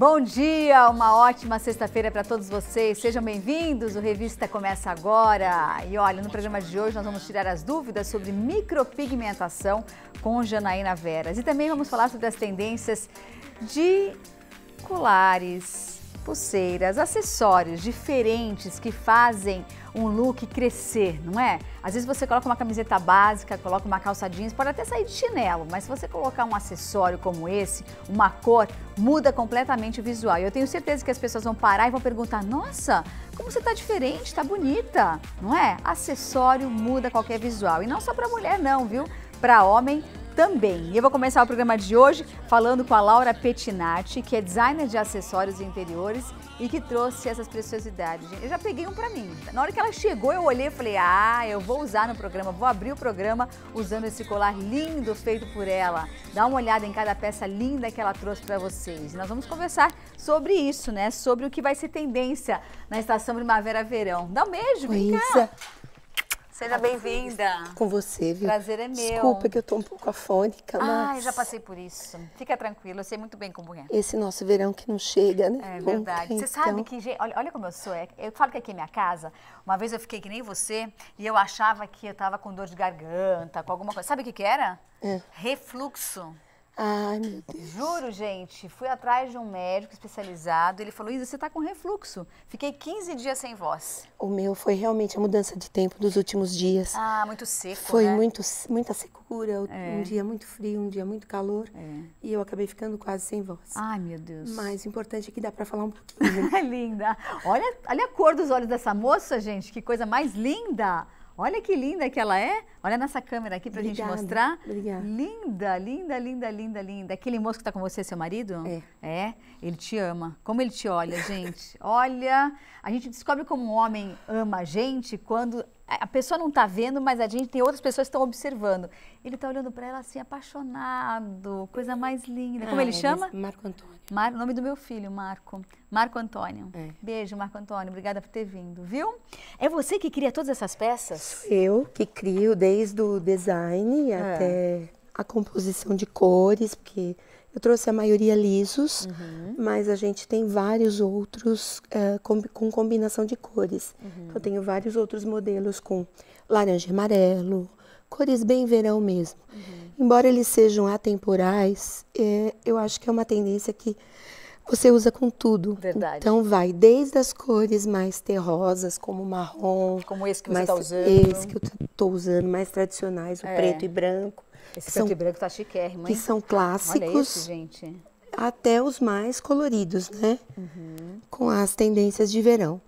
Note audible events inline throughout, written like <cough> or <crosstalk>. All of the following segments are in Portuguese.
Bom dia, uma ótima sexta-feira para todos vocês. Sejam bem-vindos. O Revista começa agora. E olha, no programa de hoje nós vamos tirar as dúvidas sobre micropigmentação com Janaína Veras. E também vamos falar sobre as tendências de colares pulseiras, acessórios diferentes que fazem um look crescer, não é? Às vezes você coloca uma camiseta básica, coloca uma calça jeans, pode até sair de chinelo, mas se você colocar um acessório como esse, uma cor, muda completamente o visual. E eu tenho certeza que as pessoas vão parar e vão perguntar: nossa, como você tá diferente, tá bonita, não é? Acessório muda qualquer visual. E não só para mulher, não, viu? Para homem também. E eu vou começar o programa de hoje falando com a Laura Petinati, que é designer de acessórios e interiores e que trouxe essas preciosidades. Eu já peguei um para mim. Na hora que ela chegou, eu olhei e falei, ah, eu vou usar no programa, vou abrir o programa usando esse colar lindo feito por ela. Dá uma olhada em cada peça linda que ela trouxe para vocês. Nós vamos conversar sobre isso, né? Sobre o que vai ser tendência na estação primavera-verão. Dá um beijo, vem cá. Seja bem-vinda. Com você, viu? Prazer é meu. Desculpa que eu tô um pouco afônica, mas... Ai, já passei por isso. Fica tranquila, eu sei muito bem como é. Esse nosso verão que não chega, né? É verdade. você então... sabe que... Olha, olha como eu sou. É, eu falo que aqui é minha casa. Uma vez eu fiquei que nem você e eu achava que eu tava com dor de garganta, com alguma coisa. Sabe o que que era? É. Refluxo. Ai, meu Deus. Juro, gente, fui atrás de um médico especializado. Ele falou: Isa, você está com refluxo. Fiquei 15 dias sem voz. O meu foi realmente a mudança de tempo dos últimos dias. Ah, muito seco. Foi né? muito, muita secura. É. Um dia muito frio, um dia muito calor. É. E eu acabei ficando quase sem voz. Ai, meu Deus. Mas o importante é que dá para falar um <laughs> pouquinho. Linda. Olha, olha a cor dos olhos dessa moça, gente. Que coisa mais linda. Olha que linda que ela é. Olha nessa câmera aqui para a gente mostrar. Obrigada. Linda, linda, linda, linda, linda. Aquele moço que está com você, seu marido? É. É, ele te ama. Como ele te olha, <laughs> gente. olha, a gente descobre como um homem ama a gente quando a pessoa não está vendo, mas a gente tem outras pessoas que estão observando. Ele está olhando para ela assim, apaixonado, coisa mais linda. Como ah, ele é, chama? Marco Antônio. Mar, nome do meu filho, Marco. Marco Antônio. É. Beijo, Marco Antônio. Obrigada por ter vindo, viu? É você que cria todas essas peças? Sou eu que crio desde o design é. até a composição de cores, porque eu trouxe a maioria lisos, uhum. mas a gente tem vários outros eh, com, com, combinação de cores. Uhum. Então, eu tenho vários outros modelos com laranja e amarelo, cores bem verão mesmo. Uhum. Embora eles sejam atemporais, é, eu acho que é uma tendência que você usa com tudo. Verdade. Então vai desde as cores mais terrosas, como marrom. Como esse que você está usando. Esse que eu estou usando, mais tradicionais, o é. preto e branco. Esse são, preto e branco tá chiquérrimo, hein? Que são clássicos. Olha esse, gente. Até os mais coloridos, né? Uhum. Com as tendências de verão.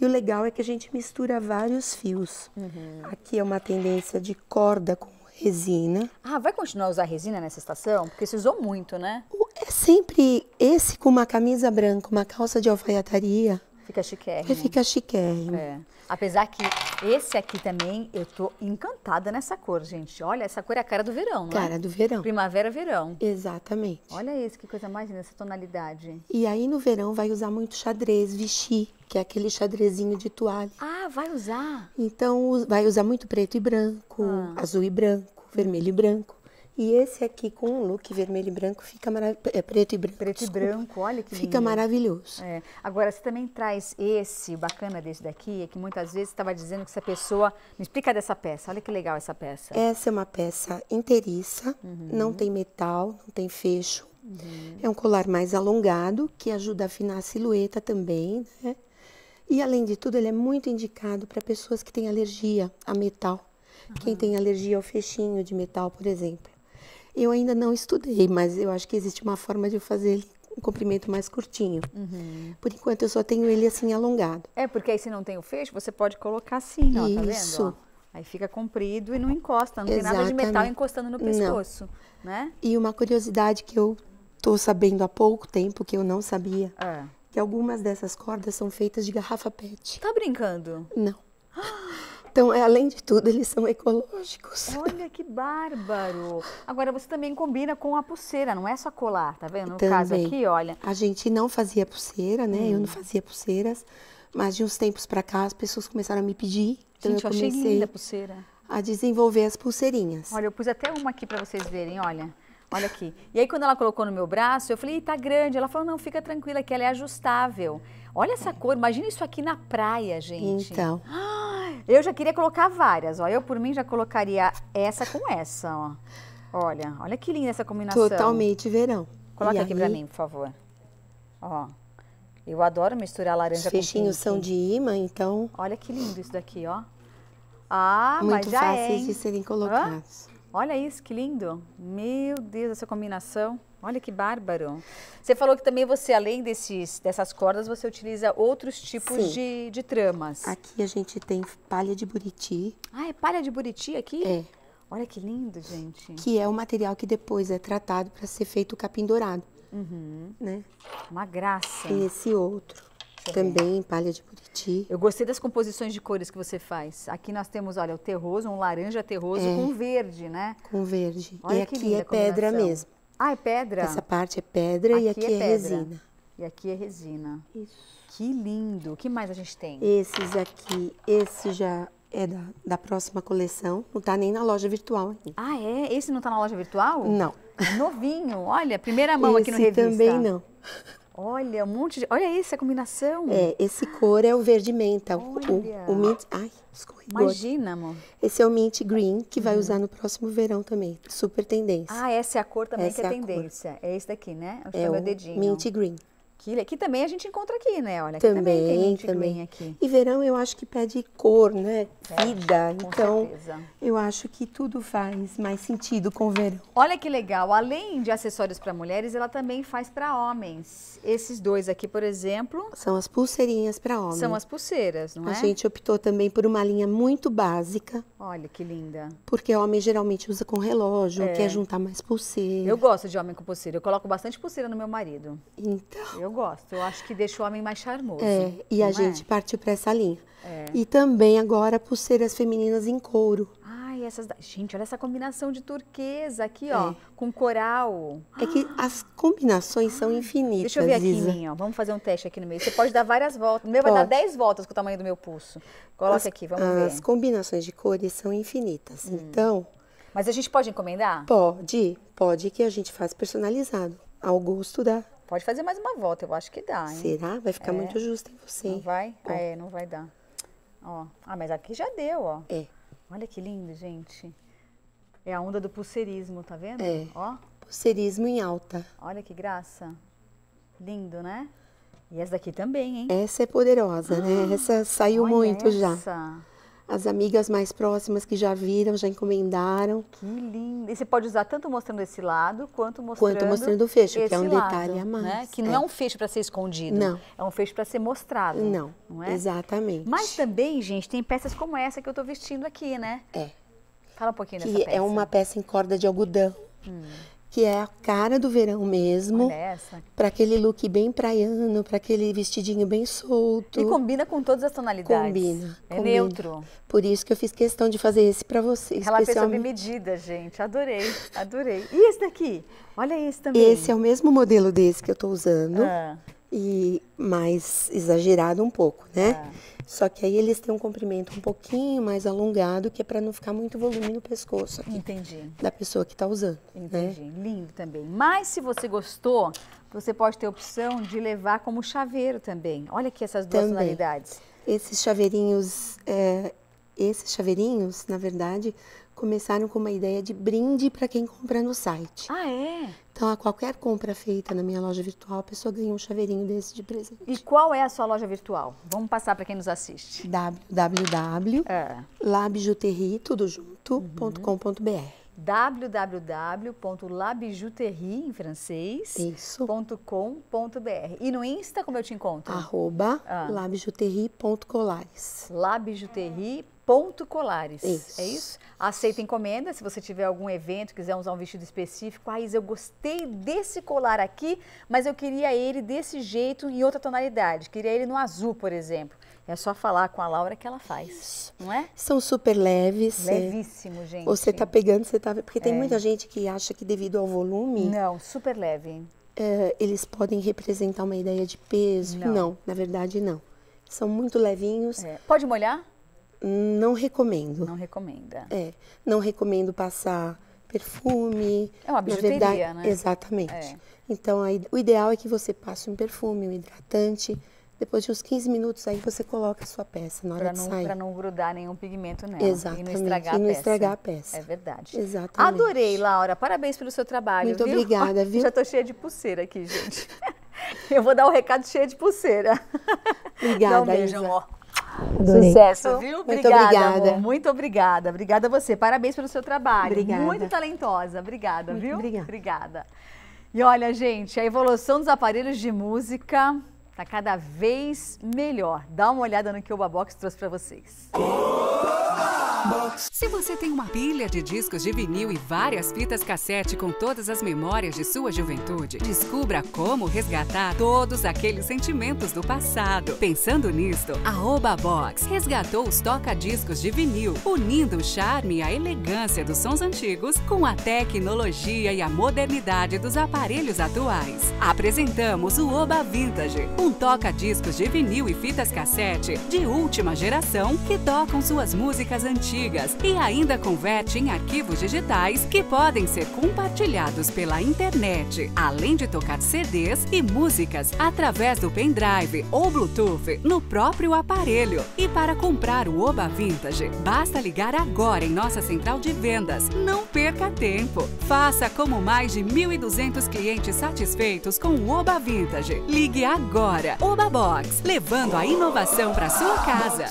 E o legal é que a gente mistura vários fios. Uhum. Aqui é uma tendência de corda com resina. Ah, vai continuar a usar resina nessa estação? Porque você usou muito, né? É sempre esse com uma camisa branca, uma calça de alfaiataria. Fica chiquérrimo. Fica chiquérrimo. É. Apesar que esse aqui também, eu tô encantada nessa cor, gente. Olha, essa cor é a cara do verão, né? Cara do verão. Primavera, verão. Exatamente. Olha esse, que coisa mais linda, essa tonalidade. E aí no verão vai usar muito xadrez, vichy, que é aquele xadrezinho de toalha. Ah, vai usar? Então, vai usar muito preto e branco, ah. azul e branco, vermelho e branco. E esse aqui com o look vermelho e branco fica maravilhoso. É preto e branco. Preto desculpa. e branco, olha que lindo. Fica maravilhoso. É. Agora, você também traz esse, o bacana desse daqui, é que muitas vezes estava dizendo que essa pessoa. Me explica dessa peça, olha que legal essa peça. Essa é uma peça inteiriça, uhum. não tem metal, não tem fecho. Uhum. É um colar mais alongado, que ajuda a afinar a silhueta também, né? E além de tudo, ele é muito indicado para pessoas que têm alergia a metal. Uhum. Quem tem alergia ao fechinho de metal, por exemplo. Eu ainda não estudei, mas eu acho que existe uma forma de fazer ele um comprimento mais curtinho. Uhum. Por enquanto eu só tenho ele assim alongado. É, porque aí se não tem o fecho, você pode colocar assim, ó, tá vendo? Ó. Aí fica comprido e não encosta, não Exatamente. tem nada de metal encostando no pescoço, não. né? E uma curiosidade que eu tô sabendo há pouco tempo que eu não sabia. É que algumas dessas cordas são feitas de garrafa PET. Tá brincando? Não. Então, é, além de tudo, eles são ecológicos. Olha que bárbaro! Agora, você também combina com a pulseira, não é só colar, tá vendo? No também. caso aqui, olha. A gente não fazia pulseira, né? Hum. Eu não fazia pulseiras, mas de uns tempos para cá as pessoas começaram a me pedir. Então gente, eu, comecei eu achei linda a pulseira. A desenvolver as pulseirinhas. Olha, eu pus até uma aqui para vocês verem, olha. Olha aqui. E aí, quando ela colocou no meu braço, eu falei, tá grande. Ela falou, não, fica tranquila, que ela é ajustável. Olha essa cor, imagina isso aqui na praia, gente. Então. <gasps> Eu já queria colocar várias, ó. Eu, por mim, já colocaria essa com essa, ó. Olha, olha que linda essa combinação. Totalmente verão. Coloca e aqui aí... pra mim, por favor. Ó. Eu adoro misturar laranja Os com são de imã, então... Olha que lindo isso daqui, ó. Ah, Muito mas já é, fáceis de serem colocados. Hã? Olha isso, que lindo. Meu Deus, essa combinação. Olha que bárbaro. Você falou que também você, além desses, dessas cordas, você utiliza outros tipos de, de tramas. Aqui a gente tem palha de buriti. Ah, é palha de buriti aqui? É. Olha que lindo, gente. Que é o material que depois é tratado para ser feito o capim dourado. Uhum. Né? Uma graça. E esse outro também. Também, palha de buriti. Eu gostei das composições de cores que você faz. Aqui nós temos, olha, o terroso, um laranja terroso é, com verde, né? Com verde. Olha e aqui é pedra mesmo. Ah, é pedra? Essa parte é pedra aqui e aqui é, é resina. E aqui é resina. Isso. Que lindo. O que mais a gente tem? Esses aqui, esse já é da, da próxima coleção, não está nem na loja virtual ainda. Ah, é? Esse não está na loja virtual? Não. novinho, olha, primeira mão Esse aqui no revista. esse também não. Olha, um monte de. Olha isso, a combinação. É, esse cor é o verde menta. Olha. O, o mint. Ai, escorregou. Imagina, amor. Esse é o mint green, que vai hum. usar no próximo verão também. Super tendência. Ah, essa é a cor também essa que é, é tendência. Cor. É esse daqui, né? É o é o dedinho. Mint green. Que, que também a gente encontra aqui, né? Olha, também, também tem gente também. aqui. E verão eu acho que pede cor, né? Pede, Vida. então, certeza. eu acho que tudo faz mais sentido com o verão. Olha que legal. Além de acessórios para mulheres, ela também faz para homens. Esses dois aqui, por exemplo, são as pulseirinhas para homens. São as pulseiras, não a é? A gente optou também por uma linha muito básica. Olha que linda. Porque homem geralmente usa com relógio, é. quer juntar mais pulseira. Eu gosto de homem com pulseira. Eu coloco bastante pulseira no meu marido. Então. Eu eu gosto. Eu acho que deixa o homem mais charmoso. É, e a é? gente partiu para essa linha. É. E também agora pulseiras femininas em couro. Ai, essas. Da... Gente, olha essa combinação de turquesa aqui, é. ó, é. com coral. É que as combinações são infinitas. Deixa eu ver aqui Isa. ó. Vamos fazer um teste aqui no meio. Você pode dar várias voltas. O meu pode. vai dar 10 voltas com o tamanho do meu pulso. Coloca as, aqui, vamos as ver. As combinações de cores são infinitas. Hum. Então. Mas a gente pode encomendar? Pode, pode que a gente faz personalizado ao gosto da Pode fazer mais uma volta, eu acho que dá, hein? Será? Vai ficar é. muito justo em você. Não vai? Ah, É, não vai dar. Ó. Ah, mas aqui já deu, ó. É. Olha que lindo, gente. É a onda do pulseirismo, tá vendo? É. Ó. Pulseirismo em alta. Olha que graça. Lindo, né? E essa daqui também, hein? Essa é poderosa, né? ah, né? Essa saiu muito essa. já. As amigas mais próximas que já viram, já encomendaram. Que lindo! E você pode usar tanto mostrando esse lado, quanto mostrando Quanto mostrando o fecho que é um lado, detalhe a né? mais. Né? Que é. não é. um fecho para ser escondido. Não. É um fecho para ser mostrado. Não, não é? exatamente. Mas também, gente, tem peças como essa que eu estou vestindo aqui, né? É. Fala um pouquinho que dessa é peça. é uma peça em corda de algodão. Hum que é a cara do verão mesmo. Para aquele look bem praiano, para aquele vestidinho bem solto. E combina com todas as tonalidades. Combina. É combina. neutro. Por isso que eu fiz questão de fazer esse para vocês. Ela especialmente... sob medida, gente. Adorei, adorei. E esse daqui? Olha esse também. Esse é o mesmo modelo desse que eu estou usando. Ah e mais exagerado um pouco, né? É. Só que aí eles têm um comprimento um pouquinho mais alongado, que é para não ficar muito volume no pescoço aqui. Entendi. Da pessoa que está usando. Né? Entendi. Né? Lindo também. Mas se você gostou, você pode ter a opção de levar como chaveiro também. Olha aqui essas duas modalidades. Tonalidades. Esses chaveirinhos, é, esses chaveirinhos, na verdade, começaram com uma ideia de brinde para quem compra no site. Ah, é? Então, a qualquer compra feita na minha loja virtual, a pessoa ganha um chaveirinho desse de presente. E qual é a sua loja virtual? Vamos passar para quem nos assiste. www.labjuterritudojunto.com.br é. uhum www.labijuterie, em francês, .com.br. E no Insta, como eu te encontro? Arroba ah. é isso? Aceita encomenda, se você tiver algum evento, quiser usar um vestido específico. Ah, eu gostei desse colar aqui, mas eu queria ele desse jeito, em outra tonalidade. Queria ele no azul, por exemplo. É só falar com a Laura que ela faz, Isso. não é? São super leves. Levíssimo, gente. Você tá pegando, você tá... Porque tem é. muita gente que acha que devido ao volume... Não, super leve. É, eles podem representar uma ideia de peso. Não, não na verdade não. São muito levinhos. É. Pode molhar? Não recomendo. Não recomenda. É, não recomendo passar perfume. É uma bijuteria, verdade, né? Exatamente. É. Então, aí, o ideal é que você passe um perfume, um hidratante depois de uns 15 minutos, aí você coloca a sua peça na hora não, de sair. Para não grudar nenhum pigmento nela. Exatamente. E não estragar, e não a, peça. a peça. É verdade. Exatamente. Adorei, Laura. Parabéns pelo seu trabalho. Muito viu? obrigada, <laughs> viu? Já estou cheia de pulseira aqui, gente. <laughs> Eu vou dar o um recado cheio de pulseira. Obrigada, Dá um beijo, Isa. Adorei. Sucesso, viu? Muito obrigada. obrigada. Amor. Muito obrigada. Obrigada a você. Parabéns pelo seu trabalho. Obrigada. Muito talentosa. Obrigada, Muito viu? Obrigada. obrigada. E olha, gente, a evolução dos aparelhos de música Tá cada vez melhor. Dá uma olhada no que o Babox trouxe para vocês. Se você tem uma pilha de discos de vinil e várias fitas cassete com todas as memórias de sua juventude, descubra como resgatar todos aqueles sentimentos do passado. Pensando nisto, a Oba Box resgatou os toca-discos de vinil, unindo o charme e a elegância dos sons antigos com a tecnologia e a modernidade dos aparelhos atuais. Apresentamos o Oba Vintage, um toca-discos de vinil e fitas cassete de última geração que tocam suas músicas antigas antigas e ainda converte em arquivos digitais que podem ser compartilhados pela internet, além de tocar CDs e músicas através do pendrive ou Bluetooth no próprio aparelho. E para comprar o Oba Vintage, basta ligar agora em nossa central de vendas. Não perca tempo. Faça como mais de 1.200 clientes satisfeitos com o Oba Vintage. Ligue agora. Oba Box, levando a inovação para sua casa.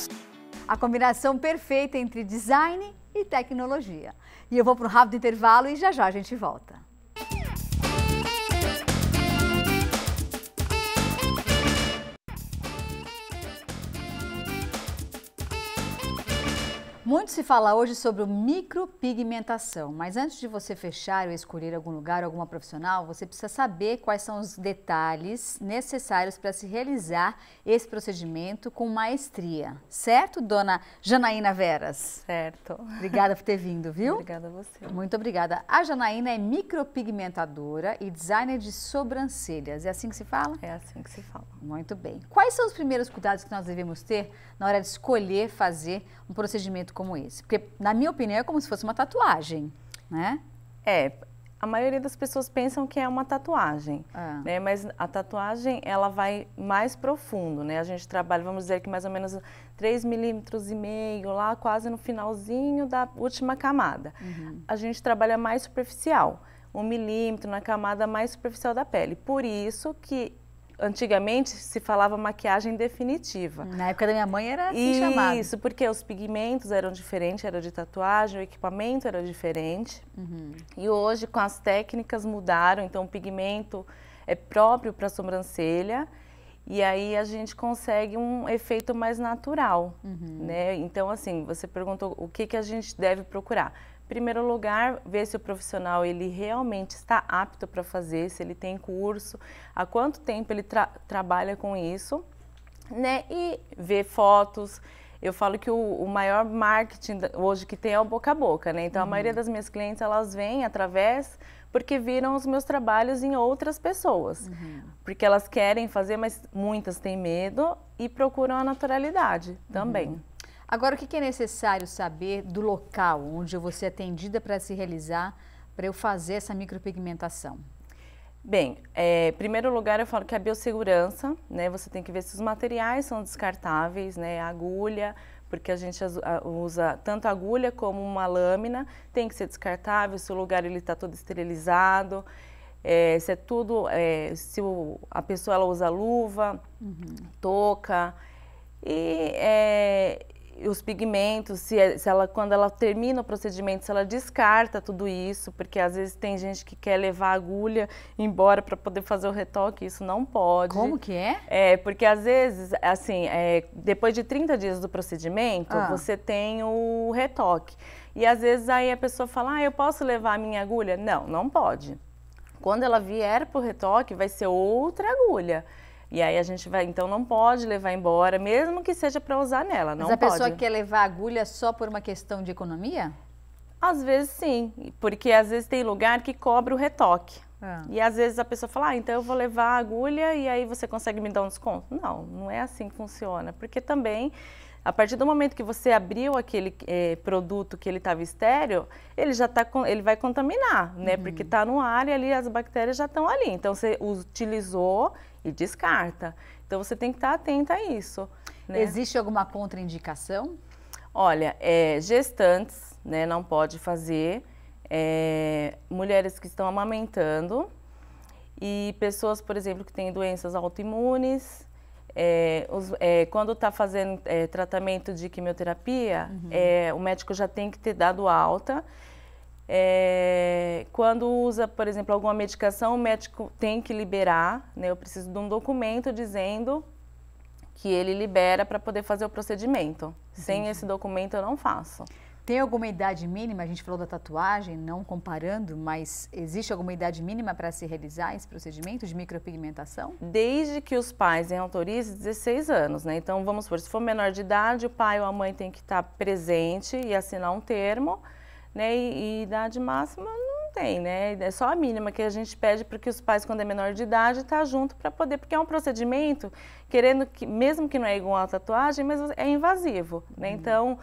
A combinação perfeita entre design e tecnologia. E eu vou para um rápido intervalo e já já a gente volta. Muito se fala hoje sobre micropigmentação, mas antes de você fechar ou escolher algum lugar, alguma profissional, você precisa saber quais são os detalhes necessários para se realizar esse procedimento com maestria. Certo, dona Janaína Veras? Certo. Obrigada por ter vindo, viu? Obrigada a você. Muito obrigada. A Janaína é micropigmentadora e designer de sobrancelhas. É assim que se fala? É assim que se fala. Muito bem. Quais são os primeiros cuidados que nós devemos ter na hora de escolher fazer um procedimento como esse? Porque, na minha opinião, é como se fosse uma tatuagem, né? É, a maioria das pessoas pensam que é uma tatuagem, ah. né? Mas a tatuagem, ela vai mais profundo, né? A gente trabalha, vamos dizer que mais ou menos 3 milímetros e meio, lá quase no finalzinho da última camada. Uhum. A gente trabalha mais superficial, um milímetro na camada mais superficial da pele. Por isso que antigamente se falava maquiagem definitiva. Na época da minha mãe era assim Isso, chamado. Isso, porque os pigmentos eram diferentes, era de tatuagem, o equipamento era diferente. Uhum. E hoje, com as técnicas, mudaram. Então, o pigmento é próprio para a sobrancelha. E aí a gente consegue um efeito mais natural, uhum. né? Então, assim, você perguntou o que, que a gente deve procurar primeiro lugar, ver se o profissional ele realmente está apto para fazer, se ele tem curso, há quanto tempo ele tra trabalha com isso, né? E ver fotos. Eu falo que o, o, maior marketing hoje que tem é o boca a boca, né? Então uhum. a maioria uhum. das minhas clientes elas vêm através porque viram os meus trabalhos em outras pessoas. Uhum. Porque elas querem fazer, mas muitas têm medo e procuram a naturalidade também. Uhum. Agora, o que é necessário saber do local onde eu vou ser atendida para se realizar, para eu fazer essa micropigmentação? Bem, é, primeiro lugar eu falo que é a biossegurança, né? Você tem que ver se os materiais são descartáveis, né? A agulha, porque a gente usa tanto agulha como uma lâmina, tem que ser descartável, se o lugar ele está todo esterilizado, é, se é tudo, é, se o, a pessoa ela usa luva, uhum. touca, e é, os pigmentos, se, é, se, ela, quando ela termina o procedimento, se ela descarta tudo isso, porque às vezes tem gente que quer levar a agulha embora para poder fazer o retoque, isso não pode. Como que é? É, porque às vezes, assim, é, depois de 30 dias do procedimento, ah. você tem o retoque. E às vezes aí a pessoa fala, ah, eu posso levar a minha agulha? Não, não pode. Quando ela vier para o retoque, vai ser outra agulha. E aí a gente vai, então não pode levar embora, mesmo que seja para usar nela, não Mas a pode. pessoa quer levar agulha só por uma questão de economia? Às vezes sim, porque às vezes tem lugar que cobra o retoque. Ah. E às vezes a pessoa fala, ah, então eu vou levar a agulha e aí você consegue me dar um desconto. Não, não é assim que funciona, porque também a partir do momento que você abriu aquele é, produto que ele estava estéreo, ele já tá com, ele vai contaminar, né? Uhum. Porque está no ar e ali as bactérias já estão ali. Então você utilizou e descarta. Então você tem que estar atenta a isso. Né? Existe alguma contraindicação? Olha, é, gestantes né, não pode fazer, é, mulheres que estão amamentando e pessoas, por exemplo, que têm doenças autoimunes. É, os, é, quando está fazendo é, tratamento de quimioterapia, uhum. É, o médico já tem que ter dado alta é, quando usa, por exemplo, alguma medicação, o médico tem que liberar, né? Eu preciso de um documento dizendo que ele libera para poder fazer o procedimento. Entendi. Sem esse documento eu não faço. Tem alguma idade mínima? A gente falou da tatuagem, não comparando, mas existe alguma idade mínima para se realizar esse procedimento de micropigmentação? Desde que os pais autorizem 16 anos, né? Então, vamos supor, se for menor de idade, o pai ou a mãe tem que estar tá presente e assinar um termo. Né? E, e idade máxima não tem, né? É só a mínima que a gente pede para que os pais, quando é menor de idade, tá junto para poder, porque é um procedimento, querendo que, mesmo que não é igual à tatuagem, mas é invasivo, né? Uhum. Então,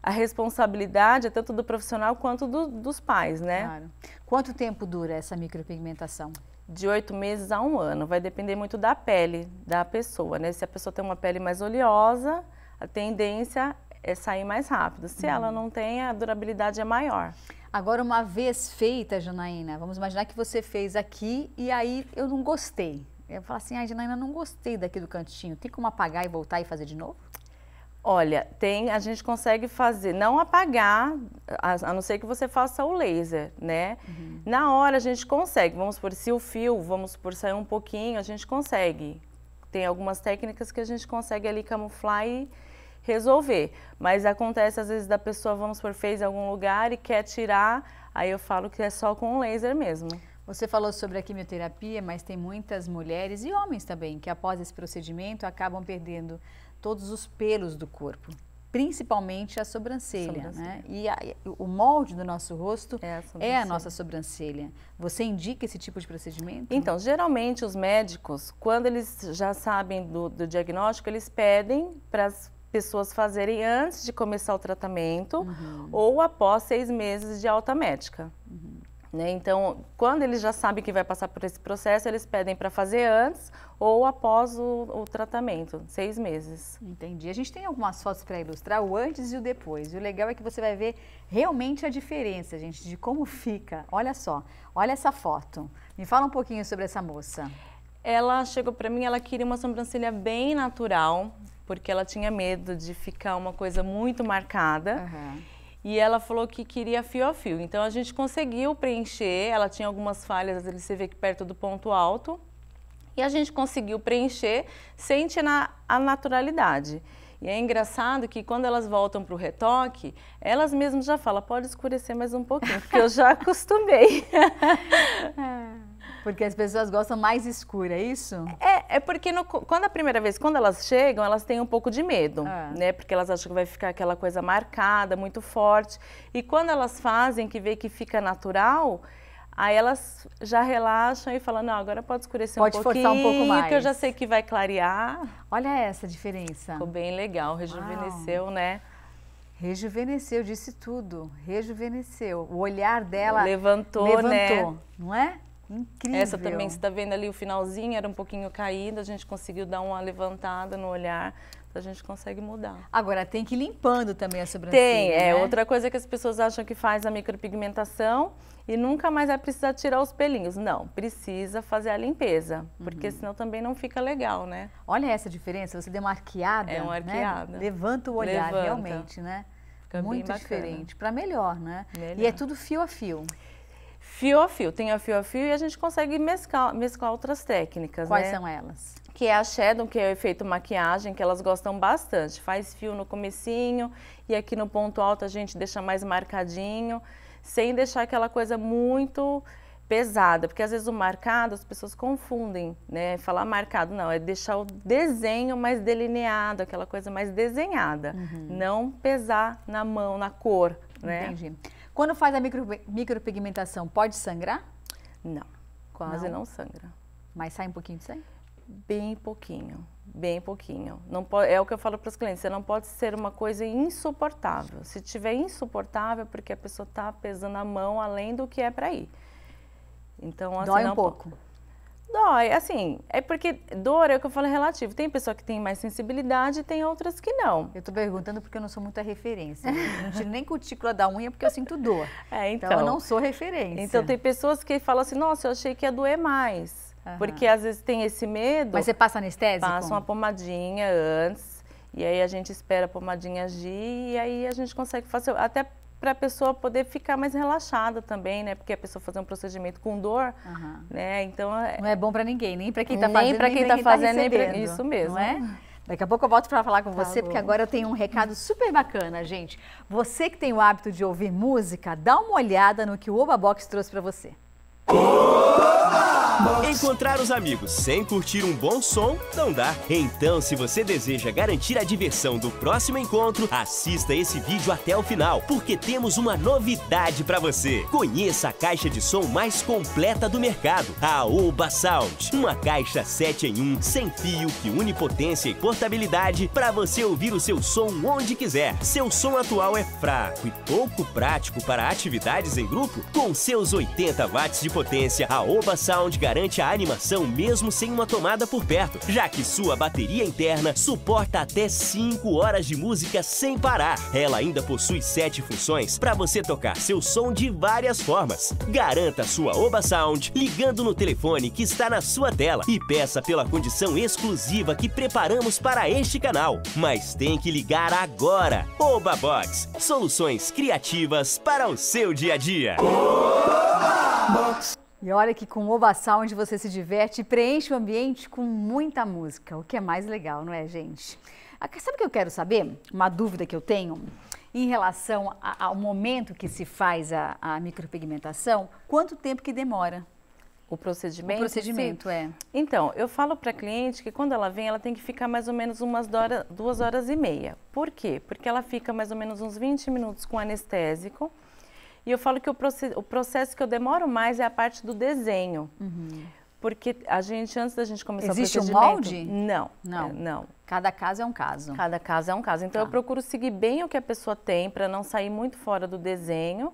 a responsabilidade é tanto do profissional quanto do, dos pais, né? Claro. Quanto tempo dura essa micropigmentação? de oito meses a um ano. Vai depender muito da pele da pessoa, né? Se a pessoa tem uma pele mais oleosa, a tendência é, sair mais rápido. Se uhum. ela hum. não tem, a durabilidade é maior. Agora, uma vez feita, Janaína, vamos imaginar que você fez aqui e aí eu não gostei. Eu falo assim, ai, ah, Janaína, não gostei daqui do cantinho. Tem como apagar e voltar e fazer de novo? Olha, tem, a gente consegue fazer, não apagar, a, a não ser que você faça o laser, né? Uhum. Na hora a gente consegue, vamos por se o fio, vamos por sair um pouquinho, a gente consegue. Tem algumas técnicas que a gente consegue ali camuflar e, resolver. Mas acontece às vezes da pessoa, vamos por fez em algum lugar e quer tirar, aí eu falo que é só com laser mesmo. Você falou sobre a quimioterapia, mas tem muitas mulheres e homens também que após esse procedimento acabam perdendo todos os pelos do corpo principalmente a sobrancelha, né? sobrancelha. Né? E a, o molde do nosso rosto é a, é a, nossa sobrancelha. Você indica esse tipo de procedimento? Então, geralmente os médicos, quando eles já sabem do, do diagnóstico, eles pedem para as pessoas fazerem antes de começar o tratamento uhum. ou após seis meses de alta médica. Uhum. Né? Então, quando eles já sabem que vai passar por esse processo, eles pedem para fazer antes ou após o, o, tratamento, seis meses. Entendi. A gente tem algumas fotos para ilustrar o antes e o depois. E o legal é que você vai ver realmente a diferença, gente, de como fica. Olha só, olha essa foto. Me fala um pouquinho sobre essa moça. Ela chegou para mim, ela queria uma sobrancelha bem natural, porque ela tinha medo de ficar uma coisa muito marcada. Uhum. E ela falou que queria fio a fio. Então a gente conseguiu preencher, ela tinha algumas falhas, você vê que perto do ponto alto. E a gente conseguiu preencher sem tirar a naturalidade. E é engraçado que quando elas voltam para o retoque, elas mesmas já falam, pode escurecer mais um pouquinho, porque eu já <laughs> acostumei. <laughs> É. Porque as pessoas gostam mais escura, é isso? É, é porque no, quando a primeira vez, quando elas chegam, elas têm um pouco de medo, ah. né? Porque elas acham que vai ficar aquela coisa marcada, muito forte. E quando elas fazem, que vê que fica natural, Aí elas já relaxam e falam, não, agora pode escurecer pode um pouquinho. Pode forçar um pouco mais. Que eu já sei que vai clarear. Olha essa diferença. Ficou bem legal, rejuvenesceu, Uau. né? Rejuvenesceu, disse tudo. Rejuvenesceu. O olhar dela levantou, né? levantou né? não é? Incrível. Essa também, você está vendo ali o finalzinho, era um pouquinho caído a gente conseguiu dar uma levantada no olhar, a gente consegue mudar. Agora, tem que ir limpando também a sobrancelha, Tem, é né? outra coisa que as pessoas acham que faz a micropigmentação e nunca mais vai precisar tirar os pelinhos. Não, precisa fazer a limpeza, uhum. porque senão também não fica legal, né? Olha essa diferença, você deu uma arqueada, É uma né? arqueada. Né? Levanta o olhar, Levanta. realmente, né? Fica Muito diferente, para melhor, né? Melhor. E é tudo fio a fio fio a fio, tem a fio a fio e a gente consegue mesclar, mesclar outras técnicas. Quais né? são elas? Que é a shadow, que é o efeito maquiagem, que elas gostam bastante. Faz fio no comecinho e aqui no ponto alto a gente deixa mais marcadinho, sem deixar aquela coisa muito pesada, porque às vezes o marcado as pessoas confundem, né? Falar marcado não, é deixar o desenho mais delineado, aquela coisa mais desenhada, uhum. não pesar na mão, na cor, né? Entendi. Quando faz a micro, micropigmentação, pode sangrar? Não, quase não. não sangra. Mas sai um pouquinho de sangue? Bem pouquinho, bem pouquinho. Não pode, é o que eu falo para os clientes, você não pode ser uma coisa insuportável. Se tiver insuportável, porque a pessoa está pesando a mão além do que é para ir. Então, assim, Dói um pouco dói. Assim, é porque dor é o que eu falo é relativo. Tem pessoa que tem mais sensibilidade e tem outras que não. Eu tô perguntando porque eu não sou muita referência. Né? Eu não tiro nem cutícula da unha porque eu sinto dor. <laughs> É, então, então eu não sou referência. Então tem pessoas que falam assim, nossa, eu achei que ia doer mais. Uhum. Porque às vezes tem esse medo. Mas você passa anestésico? Passa uma pomadinha antes. E aí a gente espera a pomadinha agir e aí a gente consegue fazer. Até para a pessoa poder ficar mais relaxada também, né? Porque a pessoa fazer um procedimento com dor, uhum. né? Então é... não é bom para ninguém, nem para quem tá, tá, tá fazendo, nem para quem, está fazendo, tá nem pra... isso mesmo, não é? Daqui a pouco eu volto para falar com você, tá porque agora eu tenho um recado super bacana, gente. Você que tem o hábito de ouvir música, dá uma olhada no que o Oba Box trouxe para você. Oba! Encontrar os amigos sem curtir um bom som não dá. Então, se você deseja garantir a diversão do próximo encontro, assista esse vídeo até o final, porque temos uma novidade para você. Conheça a caixa de som mais completa do mercado, a Oba Sound. Uma caixa 7 em 1, sem fio, que une potência e portabilidade para você ouvir o seu som onde quiser. Seu som atual é fraco e pouco prático para atividades em grupo? Com seus 80 watts de potência, a Oba Sound garante garante a animação mesmo sem uma tomada por perto, já que sua bateria interna suporta até 5 horas de música sem parar. Ela ainda possui 7 funções para você tocar seu som de várias formas. Garanta sua Oba Sound ligando no telefone que está na sua tela e peça pela condição exclusiva que preparamos para este canal. Mas tem que ligar agora. Oba Box, soluções criativas para o seu dia a dia. Oba! Box. E olha que com Oba Sound você se diverte e preenche o ambiente com muita música, o que é mais legal, não é, gente? Ah, sabe o que eu quero saber? Uma dúvida que eu tenho em relação ao momento que se faz a, a, micropigmentação, quanto tempo que demora? O procedimento? O procedimento, sim. é. Então, eu falo para a cliente que quando ela vem, ela tem que ficar mais ou menos umas duas horas e meia. Por quê? Porque ela fica mais ou menos uns 20 minutos com anestésico, e eu falo que o, proce o processo que eu demoro mais é a parte do desenho. Uhum. Porque a gente, antes da gente começar Existe o Existe um molde? Não. Não. É, não. Cada caso é um caso. Cada caso é um caso. Então, tá. eu procuro seguir bem o que a pessoa tem para não sair muito fora do desenho.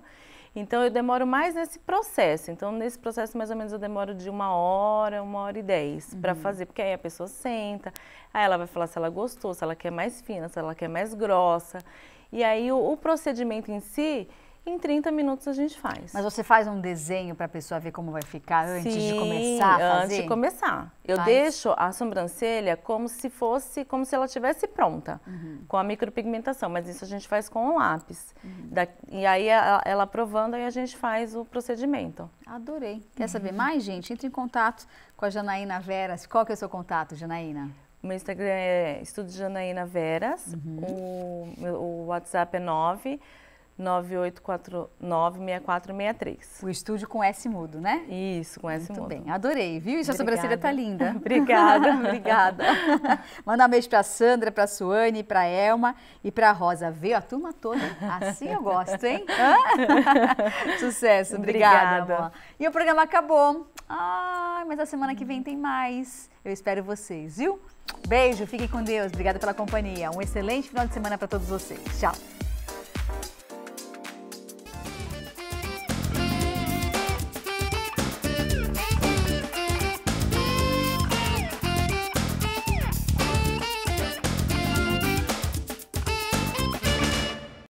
Então, eu demoro mais nesse processo. Então, nesse processo, mais ou menos, eu demoro de uma hora, uma hora e dez uhum. para fazer. Porque aí a pessoa senta, aí ela vai falar se ela gostou, se ela quer mais fina, se ela quer mais grossa. E aí, o, o procedimento em si em 30 minutos a gente faz. Mas você faz um desenho para a pessoa ver como vai ficar antes Sim, de começar a fazer? antes de começar. Eu faz. deixo a sobrancelha como se fosse, como se ela tivesse pronta, uhum. com a micropigmentação, mas isso a gente faz com o lápis. Uhum. Da, e aí ela, ela provando, aí a gente faz o procedimento. Adorei. Quer uhum. saber mais, gente? Entre em contato com a Janaína Veras. Qual que é o seu contato, Janaína? O meu Instagram é Estudo Janaína Veras. Uhum. O, o WhatsApp é 9 9849-6463. O estúdio com S mudo, né? Isso, com S Muito mudo. Muito bem, adorei, viu? E sua sobrancelha tá linda. <laughs> Obrigada. <laughs> Obrigada. Manda um beijo pra Sandra, pra Suane, pra Elma e pra Rosa. Veio a turma toda. Assim eu gosto, hein? <laughs> Sucesso, obrigada. obrigada. E o programa acabou. mas a semana que vem tem mais. Eu espero vocês, viu? Beijo, fiquem com Deus. Obrigada pela companhia. Um excelente final de semana para todos vocês. Tchau.